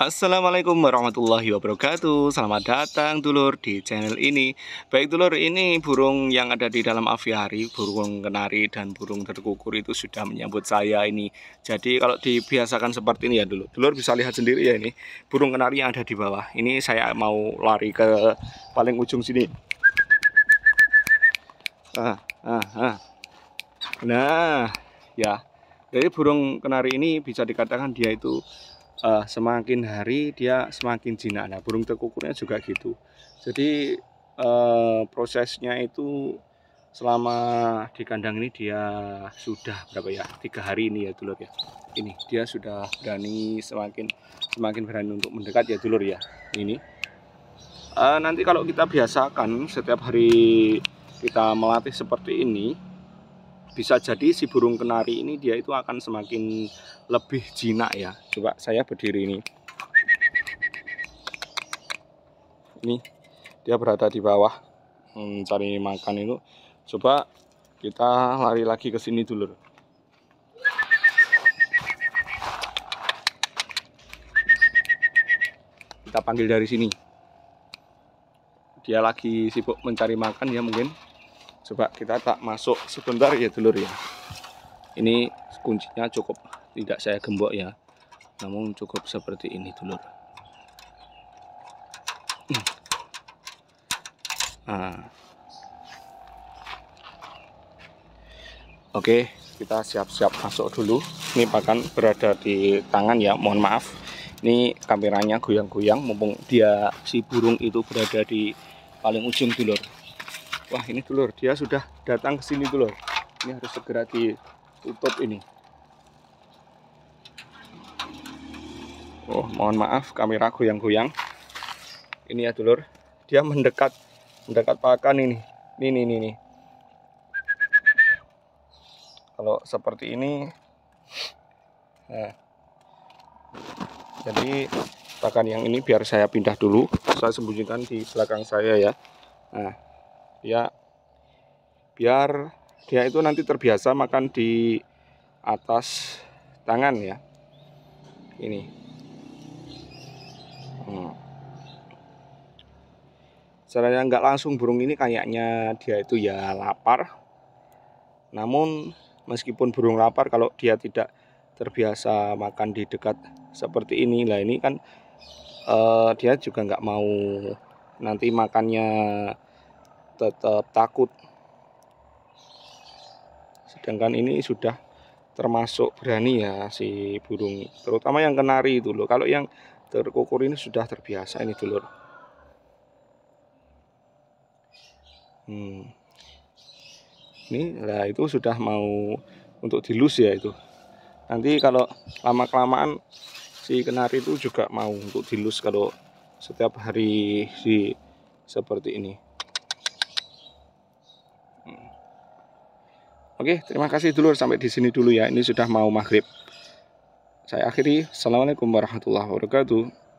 Assalamualaikum warahmatullahi wabarakatuh Selamat datang dulur di channel ini Baik dulur ini burung yang ada di dalam aviari Burung kenari dan burung terkukur itu sudah menyambut saya ini Jadi kalau dibiasakan seperti ini ya dulur Dulur bisa lihat sendiri ya ini Burung kenari yang ada di bawah Ini saya mau lari ke paling ujung sini Nah, nah, nah. Nah ya jadi burung kenari ini bisa dikatakan dia itu uh, semakin hari dia semakin jinak. Nah, burung tekukurnya juga gitu. Jadi uh, prosesnya itu selama di kandang ini dia sudah berapa ya tiga hari ini ya dulur ya ini dia sudah berani semakin semakin berani untuk mendekat ya dulur ya ini uh, nanti kalau kita biasakan setiap hari kita melatih seperti ini bisa jadi si burung kenari ini dia itu akan semakin lebih jinak ya coba saya berdiri ini ini dia berada di bawah mencari hmm, makan itu coba kita lari lagi ke sini dulu kita panggil dari sini dia lagi sibuk mencari makan ya mungkin coba kita tak masuk sebentar ya dulur ya ini kuncinya cukup tidak saya gembok ya namun cukup seperti ini dulur nah. oke kita siap-siap masuk dulu ini bahkan berada di tangan ya mohon maaf ini kameranya goyang-goyang mumpung dia si burung itu berada di paling ujung dulur Wah ini dulur, dia sudah datang ke sini dulur. Ini harus segera ditutup ini. Oh, mohon maaf kamera goyang-goyang. Ini ya dulur, dia mendekat mendekat pakan ini. Ini ini ini. Kalau seperti ini nah. Jadi pakan yang ini biar saya pindah dulu. Saya sembunyikan di belakang saya ya. Nah, ya biar dia itu nanti terbiasa makan di atas tangan ya ini hmm. caranya nggak langsung burung ini kayaknya dia itu ya lapar namun meskipun burung lapar kalau dia tidak terbiasa makan di dekat seperti ini lah ini kan uh, dia juga nggak mau nanti makannya tetap takut sedangkan ini sudah termasuk berani ya si burung terutama yang kenari itu loh kalau yang terkukur ini sudah terbiasa ini dulur hmm. ini lah itu sudah mau untuk dilus ya itu nanti kalau lama kelamaan si kenari itu juga mau untuk dilus kalau setiap hari si seperti ini Oke, terima kasih dulu sampai di sini dulu ya. Ini sudah mau maghrib. Saya akhiri. Assalamualaikum warahmatullahi wabarakatuh.